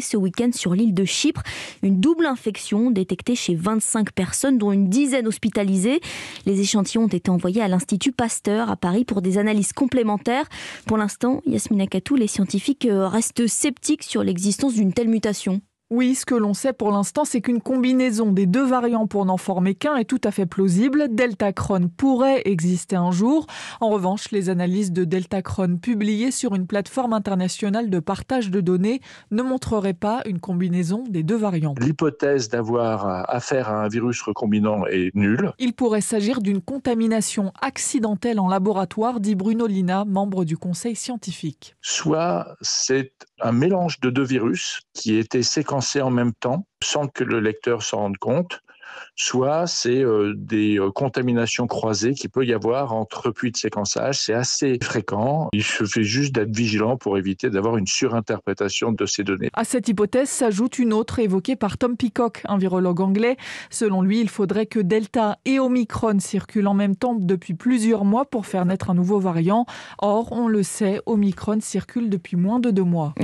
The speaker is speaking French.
ce week-end sur l'île de Chypre. Une double infection détectée chez 25 personnes, dont une dizaine hospitalisées. Les échantillons ont été envoyés à l'Institut Pasteur à Paris pour des analyses complémentaires. Pour l'instant, Yasmina Katou, les scientifiques euh, restent sceptiques sur l'existence d'une telle mutation. Oui, ce que l'on sait pour l'instant, c'est qu'une combinaison des deux variants pour n'en former qu'un est tout à fait plausible. Delta Cron pourrait exister un jour. En revanche, les analyses de Delta Cron publiées sur une plateforme internationale de partage de données ne montreraient pas une combinaison des deux variants. L'hypothèse d'avoir euh, affaire à un virus recombinant est nulle. Il pourrait s'agir d'une contamination accidentelle en laboratoire, dit Bruno Lina, membre du conseil scientifique. Soit c'est un mélange de deux virus qui étaient séquencés en même temps sans que le lecteur s'en rende compte, soit c'est euh, des euh, contaminations croisées qu'il peut y avoir entre puits de séquençage. C'est assez fréquent. Il suffit juste d'être vigilant pour éviter d'avoir une surinterprétation de ces données. À cette hypothèse s'ajoute une autre évoquée par Tom Peacock, un virologue anglais. Selon lui, il faudrait que Delta et Omicron circulent en même temps depuis plusieurs mois pour faire naître un nouveau variant. Or, on le sait, Omicron circule depuis moins de deux mois.